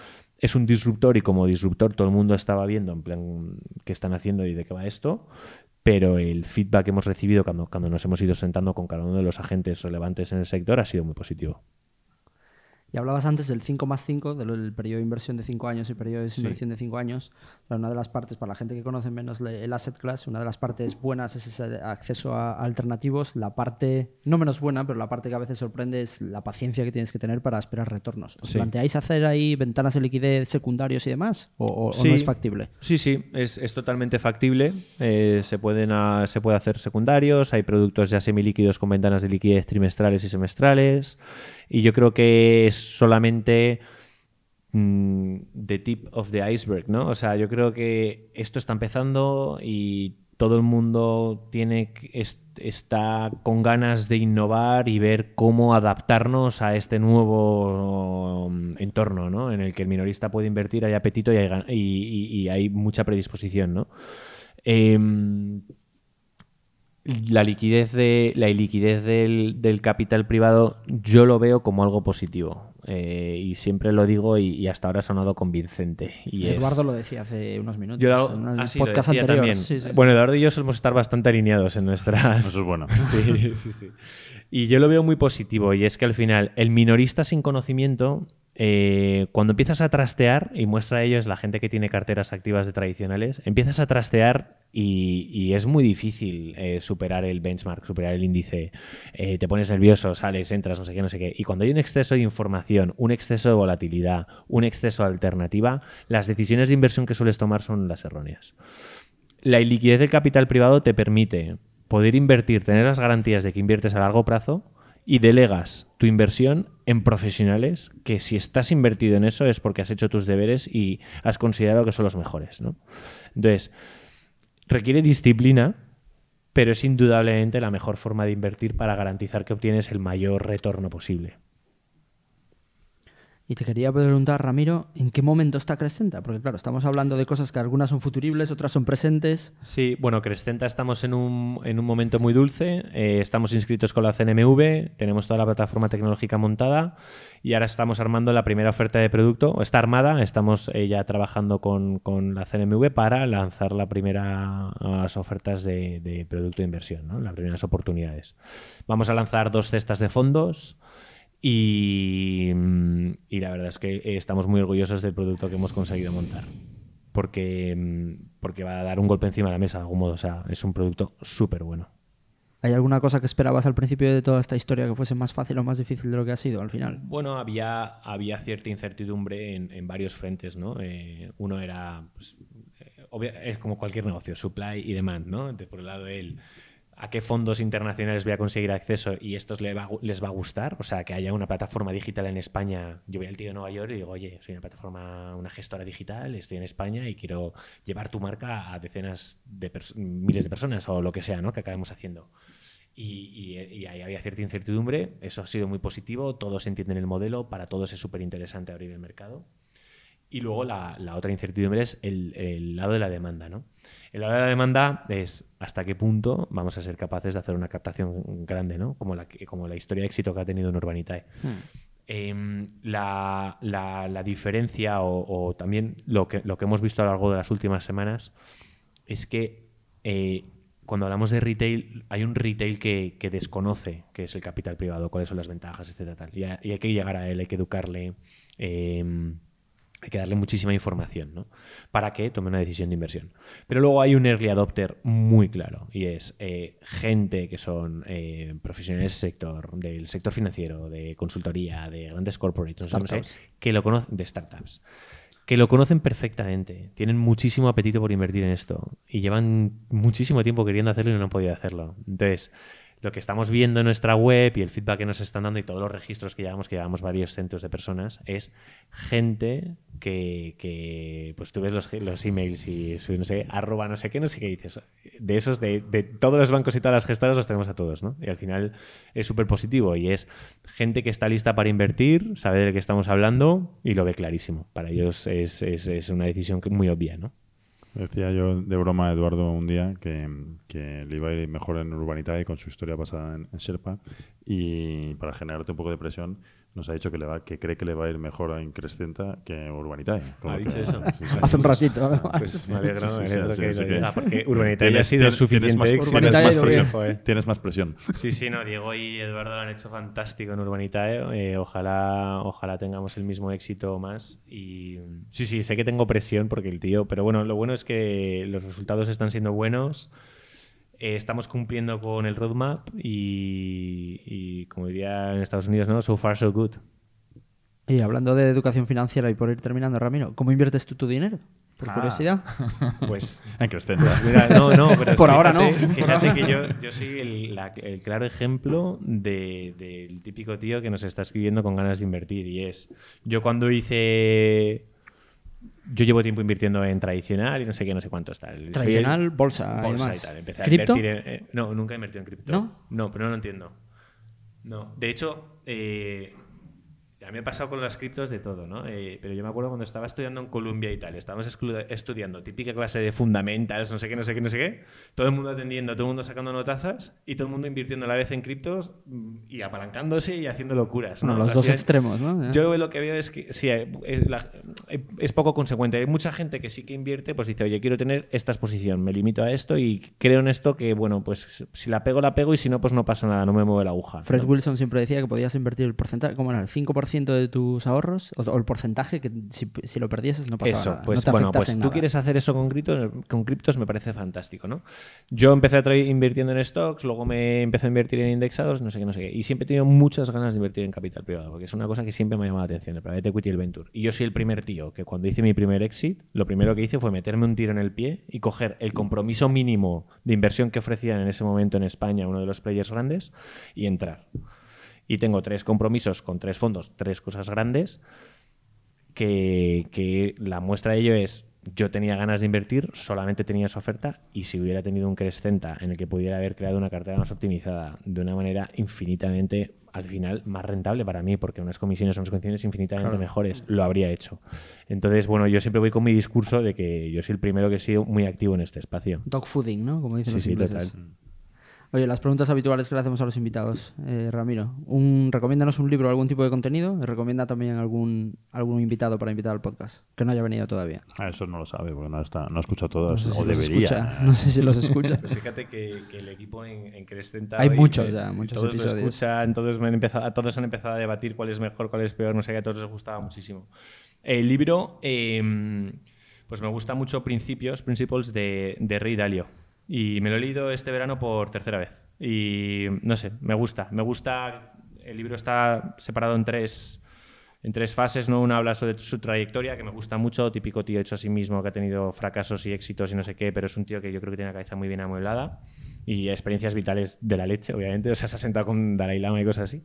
es un disruptor y como disruptor todo el mundo estaba viendo en plan qué están haciendo y de qué va esto, pero el feedback que hemos recibido cuando, cuando nos hemos ido sentando con cada uno de los agentes relevantes en el sector ha sido muy positivo. Y hablabas antes del 5 más 5, del periodo de inversión de 5 años y periodo de inversión de 5 años. Una de las partes, para la gente que conoce menos el asset class, una de las partes buenas es ese acceso a alternativos. La parte, no menos buena, pero la parte que a veces sorprende es la paciencia que tienes que tener para esperar retornos. ¿Os planteáis hacer ahí ventanas de liquidez secundarios y demás? ¿O, no es factible? Sí, sí, es, es totalmente factible. Eh, se, pueden se puede hacer secundarios, hay productos ya semilíquidos con ventanas de liquidez trimestrales y semestrales. Y yo creo que es solamente mm, the tip of the iceberg, ¿no? O sea, yo creo que esto está empezando y todo el mundo tiene está con ganas de innovar y ver cómo adaptarnos a este nuevo mm, entorno, ¿no? En el que el minorista puede invertir, hay apetito y hay, y, hay mucha predisposición, ¿no? Em, la liquidez de la iliquidez del, capital privado yo lo veo como algo positivo eh, y siempre lo digo y, hasta ahora ha sonado convincente Eduardo lo decía hace unos minutos en un podcast bueno Eduardo y yo solemos estar bastante alineados en nuestras eso es bueno [LAUGHS] y yo lo veo muy positivo y es que al final el minorista sin conocimiento eh, cuando empiezas a trastear, y muestra a ellos la gente que tiene carteras activas de tradicionales, empiezas a trastear y, es muy difícil eh, superar el benchmark, superar el índice. Eh, te pones nervioso, sales, entras, no sé qué, no sé qué. Y cuando hay un exceso de información, un exceso de volatilidad, un exceso de alternativa, las decisiones de inversión que sueles tomar son las erróneas. La iliquidez del capital privado te permite poder invertir, tener las garantías de que inviertes a largo plazo y delegas tu inversión en profesionales que si estás invertido en eso es porque has hecho tus deberes y has considerado que son los mejores. ¿no? Entonces, requiere disciplina, pero es indudablemente la mejor forma de invertir para garantizar que obtienes el mayor retorno posible. Y te quería preguntar, Ramiro, ¿en qué momento está Crescenta? Porque claro, estamos hablando de cosas que algunas son futuribles, otras son presentes. Sí, bueno, Crescenta estamos en un, momento muy dulce, eh, estamos inscritos con la CNMV, tenemos toda la plataforma tecnológica montada y ahora estamos armando la primera oferta de producto, está armada, estamos eh, ya trabajando con, la CNMV para lanzar la primera, las ofertas de, producto de inversión, ¿no? las primeras oportunidades. Vamos a lanzar dos cestas de fondos. Mm, y, la verdad es que eh, estamos muy orgullosos del producto que hemos conseguido montar. Porque, mm, porque va a dar un golpe encima de la mesa de algún modo. O sea, es un producto súper bueno. ¿Hay alguna cosa que esperabas al principio de toda esta historia que fuese más fácil o más difícil de lo que ha sido al final? Bueno, había, había cierta incertidumbre en, varios frentes, ¿no? Eh, uno era, pues, eh, es como cualquier negocio, supply y demand, ¿no? por el lado, del a qué fondos internacionales voy a conseguir acceso y estos les va, a gustar. O sea, que haya una plataforma digital en España. Yo voy al tío de Nueva York y digo, oye, soy una plataforma, una gestora digital, estoy en España y quiero llevar tu marca a decenas de miles de personas o lo que sea, ¿no? Que acabemos haciendo. Y, ahí había cierta incertidumbre. Eso ha sido muy positivo. Todos entienden el modelo. Para todos es súper interesante abrir el mercado. Y luego la, otra incertidumbre es el, el lado de la demanda, ¿no? El la de la demanda es hasta qué punto vamos a ser capaces de hacer una captación grande, ¿no? Como la, historia de éxito que ha tenido en Urbanitae. Hmm. Em, la, diferencia o, también lo que, hemos visto a lo largo de las últimas semanas es que eh, cuando hablamos de retail, hay un retail que, desconoce qué es el capital privado, cuáles son las ventajas, etc. Y, hay que llegar a él, hay que educarle. Em, hay que darle muchísima información, ¿no? Para que tome una decisión de inversión. Pero luego hay un early adopter muy claro y es eh, gente que son eh, profesionales del sector, del sector financiero, de consultoría, de grandes corporates, que lo conocen, de startups, que lo conocen perfectamente, tienen muchísimo apetito por invertir en esto y llevan muchísimo tiempo queriendo hacerlo y no han podido hacerlo. Entonces, lo que estamos viendo en nuestra web y el feedback que nos están dando y todos los registros que llevamos, que llevamos varios centros de personas, es gente que, pues tú ves los, los emails y su, no sé, arroba no sé qué, no sé qué dices. De esos, de, todos los bancos y todas las gestoras los tenemos a todos, ¿no? Y al final es súper positivo y es gente que está lista para invertir, sabe de qué estamos hablando y lo ve clarísimo. Para ellos es, es una decisión muy obvia, ¿no? Decía yo de broma a Eduardo un día que, le iba a ir mejor en Urbanita y con su historia basada en, en Sherpa y para generarte un poco de presión nos ha dicho que, le va, que cree que le va a ir mejor a Increscenta que a Urbanitae. ¿Ha dicho eso? Hace un ratito. Ah, pues me alegra, que, ah, porque Urbanitae ha sido suficiente. Tienes más, tienes, más presión, Sí, sí, no, Diego y Eduardo lo han hecho fantástico en Urbanitae. Eh, ojalá, ojalá tengamos el mismo éxito más. Y sí, sí, sé que tengo presión porque el tío, pero bueno, lo bueno es que los resultados están siendo buenos. Eh, estamos cumpliendo con el roadmap y, como diría en Estados Unidos, ¿no? So far, so good. Y hablando de educación financiera y por ir terminando, Ramiro, ¿cómo inviertes tú tu dinero? Por ah. curiosidad. [LAUGHS] Pues. en usted no, no, pero. [LAUGHS] Por ahora no. Fíjate que yo, soy el, claro ejemplo del típico tío que nos está escribiendo con ganas de invertir. Y es. Yo cuando hice yo llevo tiempo invirtiendo en tradicional y no sé qué, no sé cuánto está. Tradicional, bolsa, bolsa y tal. Empecé ¿Cripto? a invertir eh, No, nunca he invertido en cripto. ¿No? No, pero no lo entiendo. No. De hecho, eh, a mí me ha pasado con las criptos de todo, ¿no? Eh, pero yo me acuerdo cuando estaba estudiando en Colombia y tal, estábamos estudiando típica clase de fundamentals, no sé qué, no sé qué, no sé qué, todo el mundo atendiendo, todo el mundo sacando notazas y todo el mundo invirtiendo a la vez en criptos y apalancándose y haciendo locuras. ¿no? los dos extremos, ¿no? Yo lo que veo es que sí, eh, eh, es, poco consecuente. Hay mucha gente que sí que invierte, pues dice, oye, quiero tener esta exposición, me limito a esto y creo en esto que, bueno, pues si la pego, la pego y si no, pues no pasa nada, no me mueve la aguja. Fred Wilson siempre decía que podías invertir el porcentaje, como era? el 5% de tus ahorros o, el porcentaje que si, lo perdieses no pasaba eso, nada. Pues, bueno, pues tú quieres hacer eso con criptos, con criptos me parece fantástico, ¿no? Yo empecé a invirtiendo en stocks, luego me empecé a invertir en indexados, no sé qué, no sé qué. Y siempre he tenido muchas ganas de invertir en capital privado, porque es una cosa que siempre me ha llamado la atención, el private equity y el venture. Y yo soy el primer tío que cuando hice mi primer exit, lo primero que hice fue meterme un tiro en el pie y coger el compromiso mínimo de inversión que ofrecían en ese momento en España uno de los players grandes y entrar y tengo tres compromisos con tres fondos, tres cosas grandes, que, que la muestra de ello es yo tenía ganas de invertir, solamente tenía esa oferta y si hubiera tenido un crescenta en el que pudiera haber creado una cartera más optimizada de una manera infinitamente, al final, más rentable para mí, porque unas comisiones son unas comisiones infinitamente mejores, lo habría hecho. Entonces, bueno, yo siempre voy con mi discurso de que yo soy el primero que he sido muy activo en este espacio. Dogfooding, ¿no? Como dicen los sí, Oye, las preguntas habituales que le hacemos a los invitados. Eh, Ramiro, un, recomiéndanos un libro o algún tipo de contenido. Recomienda también algún, algún invitado para invitar al podcast que no haya venido todavía. Ah, eso no lo sabe porque no, está, no escucha todas. No sé si o debería. [LAUGHS] no sé si los escucha. Pues fíjate que, el equipo en, Crescenta. Hay muchos ya, muchos todos episodios. escuchan, todos, han empezado, todos han empezado a debatir cuál es mejor, cuál es peor. No sé, qué a todos les gustaba muchísimo. El libro, em, pues me gusta mucho Principios, Principles de Rey Dalio. Y me lo he leído este verano por tercera vez. Y no sé, me gusta. Me gusta. El libro está separado en tres, en tres fases. ¿no? Una habla sobre su trayectoria, que me gusta mucho. Típico tío hecho a sí mismo, que ha tenido fracasos y éxitos y no sé qué, pero es un tío que yo creo que tiene la cabeza muy bien amueblada y experiencias vitales de la leche, obviamente. O sea, se ha sentado con Dalai Lama y cosas así.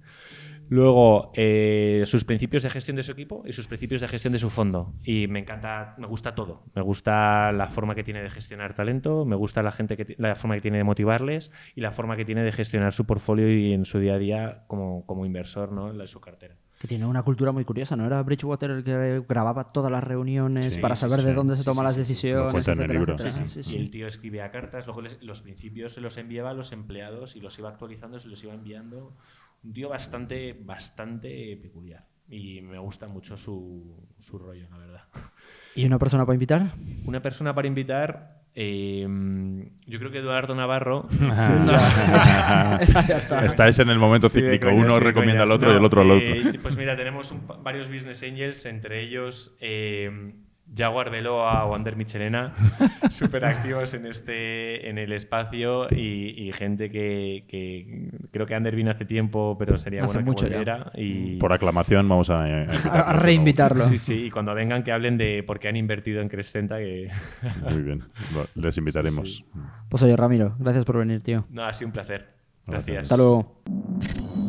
Luego, eh, sus principios de gestión de su equipo y sus principios de gestión de su fondo. Y me encanta, me gusta todo. Me gusta la forma que tiene de gestionar talento, me gusta la, gente que la forma que tiene de motivarles y la forma que tiene de gestionar su portfolio y en su día a día como, como inversor ¿no? en su cartera. Que tiene una cultura muy curiosa, ¿no? Era Bridgewater el que grababa todas las reuniones para saber de dónde se toman las decisiones. Etcétera, el libro. Y el tío escribía cartas, luego los principios se los enviaba a los empleados y los iba actualizando, se los iba enviando. Un tío bastante, bastante peculiar. Y me gusta mucho su, su rollo, la verdad. ¿Y una persona para invitar? Una persona para invitar, Em, yo creo que Eduardo Navarro. [LAUGHS] [LAUGHS] está. Estáis en el momento cíclico. Uno recomienda al otro y el otro al otro. Eh, pues mira, tenemos varios business angels, entre ellos eh, Jaguar Veloa o Ander Michelena, súper [LAUGHS] activos en, este, en el espacio y, gente que, creo que Ander vino hace tiempo, pero sería bueno que volviera. Y... Mm. Por aclamación vamos a, a, reinvitarlo. Sí, sí, y cuando vengan que hablen de por qué han invertido en Crescenta. Que... [LAUGHS] Muy bien, les invitaremos. Pues oye, Ramiro, gracias por venir, tío. No, ha sido un placer. gracias. Hasta luego.